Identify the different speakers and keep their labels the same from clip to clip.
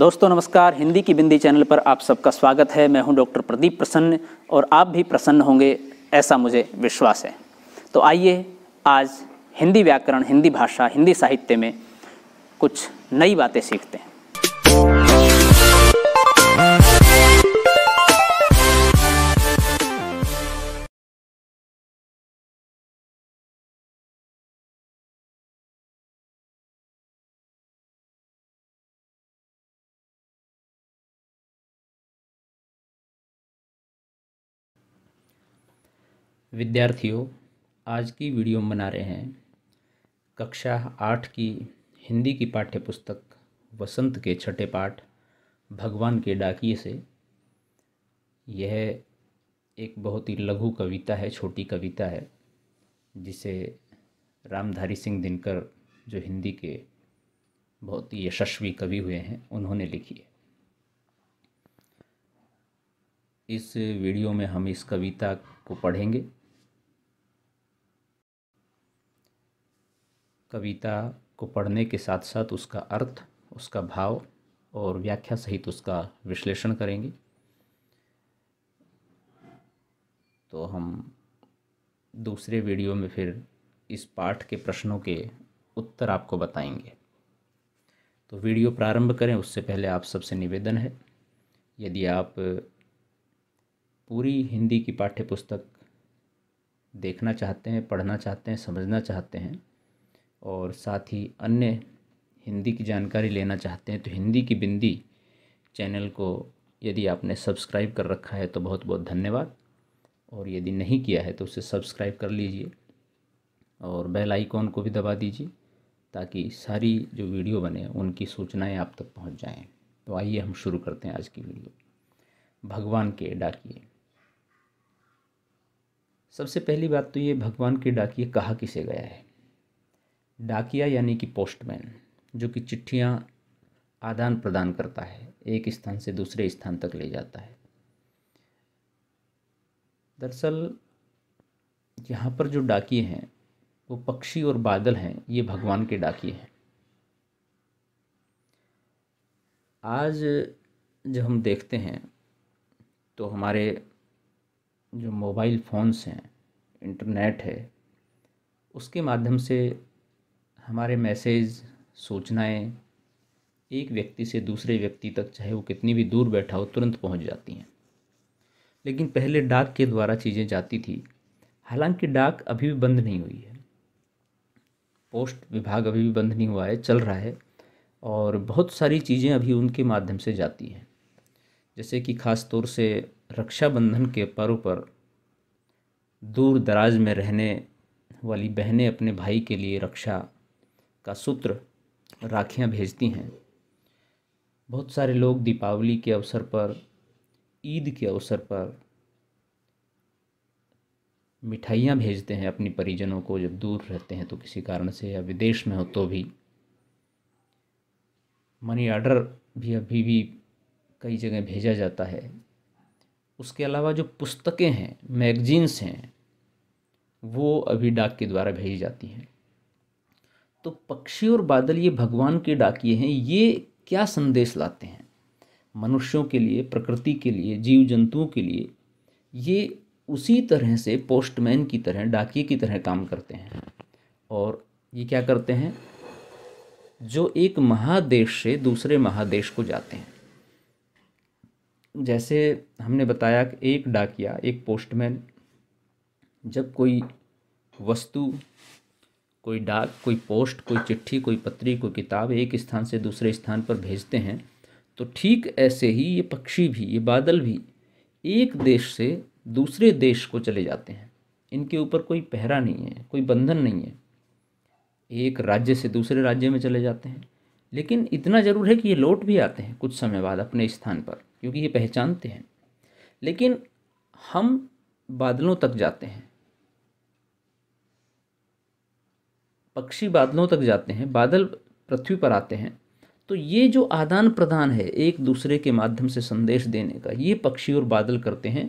Speaker 1: दोस्तों नमस्कार हिंदी की बिंदी चैनल पर आप सबका स्वागत है मैं हूं डॉक्टर प्रदीप प्रसन्न और आप भी प्रसन्न होंगे ऐसा मुझे विश्वास है तो आइए आज हिंदी व्याकरण हिंदी भाषा हिंदी साहित्य में कुछ नई बातें सीखते हैं विद्यार्थियों आज की वीडियो में बना रहे हैं कक्षा आठ की हिंदी की पाठ्य पुस्तक वसंत के छठे पाठ भगवान के डाकिए से यह एक बहुत ही लघु कविता है छोटी कविता है जिसे रामधारी सिंह दिनकर जो हिंदी के बहुत ही यशस्वी कवि हुए हैं उन्होंने लिखी है इस वीडियो में हम इस कविता को पढ़ेंगे कविता को पढ़ने के साथ साथ उसका अर्थ उसका भाव और व्याख्या सहित उसका विश्लेषण करेंगे तो हम दूसरे वीडियो में फिर इस पाठ के प्रश्नों के उत्तर आपको बताएंगे तो वीडियो प्रारंभ करें उससे पहले आप सबसे निवेदन है यदि आप पूरी हिंदी की पाठ्य पुस्तक देखना चाहते हैं पढ़ना चाहते हैं समझना चाहते हैं और साथ ही अन्य हिंदी की जानकारी लेना चाहते हैं तो हिंदी की बिंदी चैनल को यदि आपने सब्सक्राइब कर रखा है तो बहुत बहुत धन्यवाद और यदि नहीं किया है तो उसे सब्सक्राइब कर लीजिए और बेल आइकॉन को भी दबा दीजिए ताकि सारी जो वीडियो बने उनकी सूचनाएं आप तक पहुंच जाएं तो आइए हम शुरू करते हैं आज की वीडियो भगवान के डाकिए सबसे पहली बात तो ये भगवान के डाकिए कहा किसे गया है डाकिया यानी कि पोस्टमैन जो कि चिट्ठियाँ आदान प्रदान करता है एक स्थान से दूसरे स्थान तक ले जाता है दरअसल यहाँ पर जो डाकिए हैं वो पक्षी और बादल हैं ये भगवान के डाकिए हैं आज जब हम देखते हैं तो हमारे जो मोबाइल फ़ोन्स हैं इंटरनेट है उसके माध्यम से हमारे मैसेज सूचनाएं एक व्यक्ति से दूसरे व्यक्ति तक चाहे वो कितनी भी दूर बैठा हो तुरंत पहुंच जाती हैं लेकिन पहले डाक के द्वारा चीज़ें जाती थी हालांकि डाक अभी भी बंद नहीं हुई है पोस्ट विभाग अभी भी बंद नहीं हुआ है चल रहा है और बहुत सारी चीज़ें अभी उनके माध्यम से जाती हैं जैसे कि ख़ास तौर से रक्षाबंधन के पर्व पर दूर दराज में रहने वाली बहनें अपने भाई के लिए रक्षा का सूत्र राखियाँ भेजती हैं बहुत सारे लोग दीपावली के अवसर पर ईद के अवसर पर मिठाइयाँ भेजते हैं अपने परिजनों को जब दूर रहते हैं तो किसी कारण से या विदेश में हो तो भी मनी ऑर्डर भी अभी भी कई जगह भेजा जाता है उसके अलावा जो पुस्तकें हैं मैगजीन्स हैं वो अभी डाक के द्वारा भेजी जाती हैं तो पक्षी और बादल ये भगवान के डाकिए हैं ये क्या संदेश लाते हैं मनुष्यों के लिए प्रकृति के लिए जीव जंतुओं के लिए ये उसी तरह से पोस्टमैन की तरह डाकिए की तरह काम करते हैं और ये क्या करते हैं जो एक महादेश से दूसरे महादेश को जाते हैं जैसे हमने बताया कि एक डाकिया एक पोस्टमैन जब कोई वस्तु कोई डाक कोई पोस्ट कोई चिट्ठी कोई पत्री कोई किताब एक स्थान से दूसरे स्थान पर भेजते हैं तो ठीक ऐसे ही ये पक्षी भी ये बादल भी एक देश से दूसरे देश को चले जाते हैं इनके ऊपर कोई पहरा नहीं है कोई बंधन नहीं है एक राज्य से दूसरे राज्य में चले जाते हैं लेकिन इतना ज़रूर है कि ये लौट भी आते हैं कुछ समय बाद अपने स्थान पर क्योंकि ये पहचानते हैं लेकिन हम बादलों तक जाते हैं पक्षी बादलों तक जाते हैं बादल पृथ्वी पर आते हैं तो ये जो आदान प्रदान है एक दूसरे के माध्यम से संदेश देने का ये पक्षी और बादल करते हैं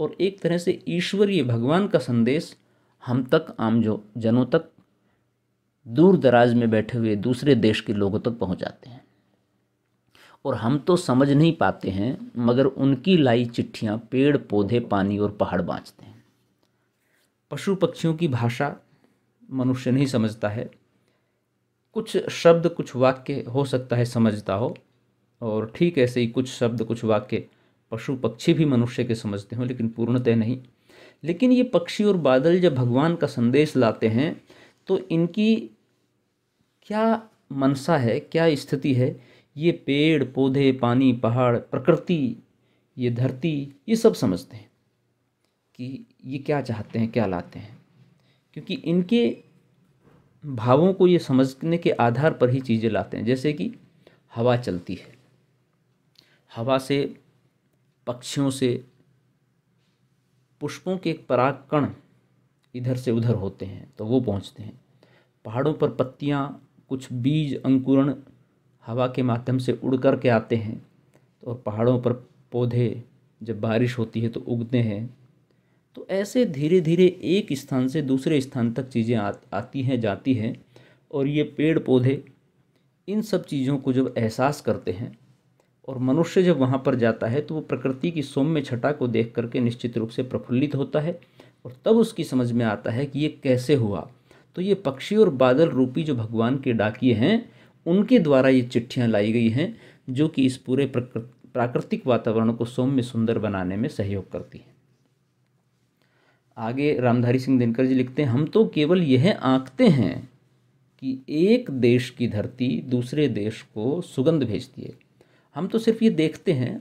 Speaker 1: और एक तरह से ईश्वरीय भगवान का संदेश हम तक आम जो जनों तक दूर दराज में बैठे हुए दूसरे देश के लोगों तक पहुंच जाते हैं और हम तो समझ नहीं पाते हैं मगर उनकी लाई चिट्ठियाँ पेड़ पौधे पानी और पहाड़ बाँचते हैं पशु पक्षियों की भाषा मनुष्य नहीं समझता है कुछ शब्द कुछ वाक्य हो सकता है समझता हो और ठीक ऐसे ही कुछ शब्द कुछ वाक्य पशु पक्षी भी मनुष्य के समझते हों लेकिन पूर्णतः नहीं लेकिन ये पक्षी और बादल जब भगवान का संदेश लाते हैं तो इनकी क्या मनसा है क्या स्थिति है ये पेड़ पौधे पानी पहाड़ प्रकृति ये धरती ये सब समझते हैं कि ये क्या चाहते हैं क्या लाते हैं क्योंकि इनके भावों को ये समझने के आधार पर ही चीज़ें लाते हैं जैसे कि हवा चलती है हवा से पक्षियों से पुष्पों के परागकण इधर से उधर होते हैं तो वो पहुंचते हैं पहाड़ों पर पत्तियाँ कुछ बीज अंकुरण हवा के माध्यम से उड़ कर के आते हैं और पहाड़ों पर पौधे जब बारिश होती है तो उगते हैं तो ऐसे धीरे धीरे एक स्थान से दूसरे स्थान तक चीज़ें आ, आती हैं जाती हैं और ये पेड़ पौधे इन सब चीज़ों को जब एहसास करते हैं और मनुष्य जब वहाँ पर जाता है तो वो प्रकृति की सौम्य छटा को देख करके निश्चित रूप से प्रफुल्लित होता है और तब उसकी समझ में आता है कि ये कैसे हुआ तो ये पक्षी और बादल रूपी जो भगवान के डाकिए हैं उनके द्वारा ये चिट्ठियाँ लाई गई हैं जो कि इस पूरे प्राकृतिक वातावरण को सौम्य सुंदर बनाने में सहयोग करती हैं आगे रामधारी सिंह दिनकर जी लिखते हैं हम तो केवल यह आंकते हैं कि एक देश की धरती दूसरे देश को सुगंध भेजती है हम तो सिर्फ ये देखते हैं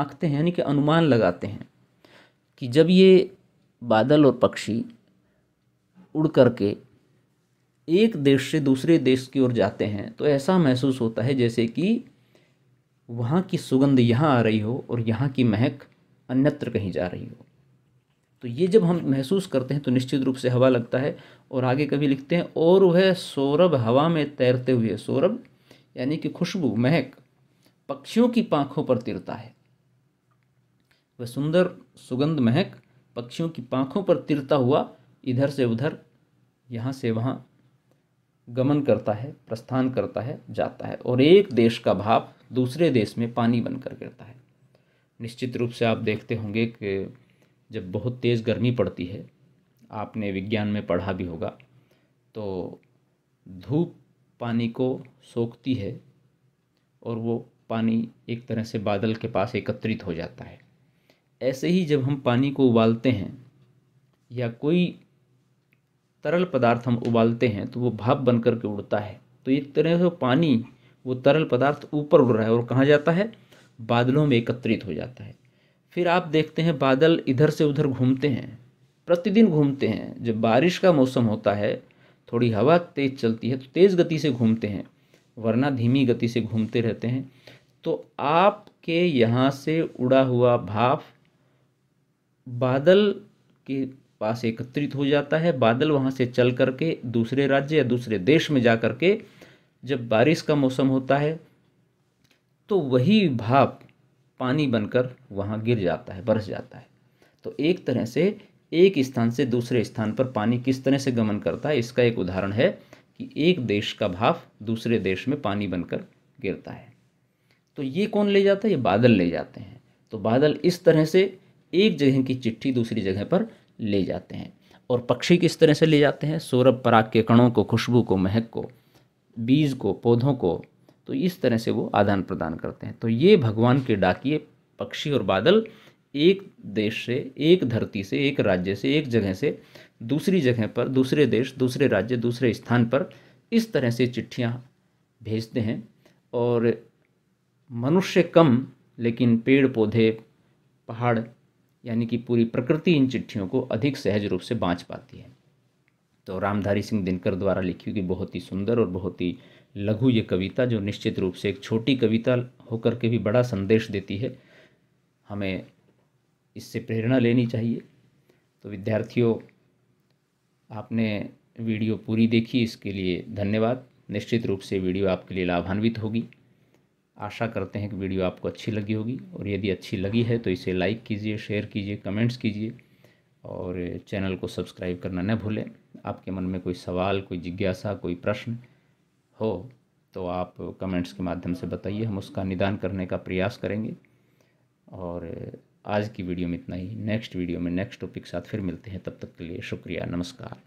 Speaker 1: आंकते हैं यानी कि अनुमान लगाते हैं कि जब ये बादल और पक्षी उड़ करके एक देश से दूसरे देश की ओर जाते हैं तो ऐसा महसूस होता है जैसे कि वहाँ की सुगंध यहाँ आ रही हो और यहाँ की महक अन्यत्र कहीं जा रही हो तो ये जब हम महसूस करते हैं तो निश्चित रूप से हवा लगता है और आगे कभी लिखते हैं और वह सौरभ हवा में तैरते हुए सौरभ यानी कि खुशबू महक पक्षियों की पाँखों पर तिरता है वह सुंदर सुगंध महक पक्षियों की पाँखों पर तिरता हुआ इधर से उधर यहाँ से वहाँ गमन करता है प्रस्थान करता है जाता है और एक देश का भाव दूसरे देश में पानी बनकर गिरता है निश्चित रूप से आप देखते होंगे कि जब बहुत तेज़ गर्मी पड़ती है आपने विज्ञान में पढ़ा भी होगा तो धूप पानी को सोखती है और वो पानी एक तरह से बादल के पास एकत्रित हो जाता है ऐसे ही जब हम पानी को उबालते हैं या कोई तरल पदार्थ हम उबालते हैं तो वो भाप बन कर के उड़ता है तो एक तरह से पानी वो तरल पदार्थ ऊपर उड़ रहा है और कहाँ जाता है बादलों में एकत्रित हो जाता है फिर आप देखते हैं बादल इधर से उधर घूमते हैं प्रतिदिन घूमते हैं जब बारिश का मौसम होता है थोड़ी हवा तेज़ चलती है तो तेज़ गति से घूमते हैं वरना धीमी गति से घूमते रहते हैं तो आपके यहाँ से उड़ा हुआ भाप बादल के पास एकत्रित हो जाता है बादल वहाँ से चल करके दूसरे राज्य या दूसरे देश में जा कर के जब बारिश का मौसम होता है तो वही भाप पानी बनकर वहाँ गिर जाता है बरस जाता है तो एक तरह से एक स्थान से दूसरे स्थान पर पानी किस तरह से गमन करता है इसका एक उदाहरण है कि एक देश का भाव दूसरे देश में पानी बनकर गिरता है तो ये कौन ले जाता है ये बादल ले जाते हैं तो बादल इस तरह से एक जगह की चिट्ठी दूसरी जगह पर ले जाते हैं और पक्षी किस तरह से ले जाते हैं सौरभ पराग के कणों को खुशबू को महक को बीज को पौधों को तो इस तरह से वो आदान प्रदान करते हैं तो ये भगवान के डाकिए पक्षी और बादल एक देश से एक धरती से एक राज्य से एक जगह से दूसरी जगह पर दूसरे देश दूसरे राज्य दूसरे स्थान पर इस तरह से चिट्ठियाँ भेजते हैं और मनुष्य कम लेकिन पेड़ पौधे पहाड़ यानी कि पूरी प्रकृति इन चिट्ठियों को अधिक सहज रूप से बाँच पाती है तो रामधारी सिंह दिनकर द्वारा लिखी हुई बहुत ही सुंदर और बहुत ही लघु ये कविता जो निश्चित रूप से एक छोटी कविता होकर के भी बड़ा संदेश देती है हमें इससे प्रेरणा लेनी चाहिए तो विद्यार्थियों आपने वीडियो पूरी देखी इसके लिए धन्यवाद निश्चित रूप से वीडियो आपके लिए लाभान्वित होगी आशा करते हैं कि वीडियो आपको अच्छी लगी होगी और यदि अच्छी लगी है तो इसे लाइक कीजिए शेयर कीजिए कमेंट्स कीजिए और चैनल को सब्सक्राइब करना न भूलें आपके मन में कोई सवाल कोई जिज्ञासा कोई प्रश्न हो तो आप कमेंट्स के माध्यम से बताइए हम उसका निदान करने का प्रयास करेंगे और आज की वीडियो में इतना ही नेक्स्ट वीडियो में नेक्स्ट टॉपिक के साथ फिर मिलते हैं तब तक के लिए शुक्रिया नमस्कार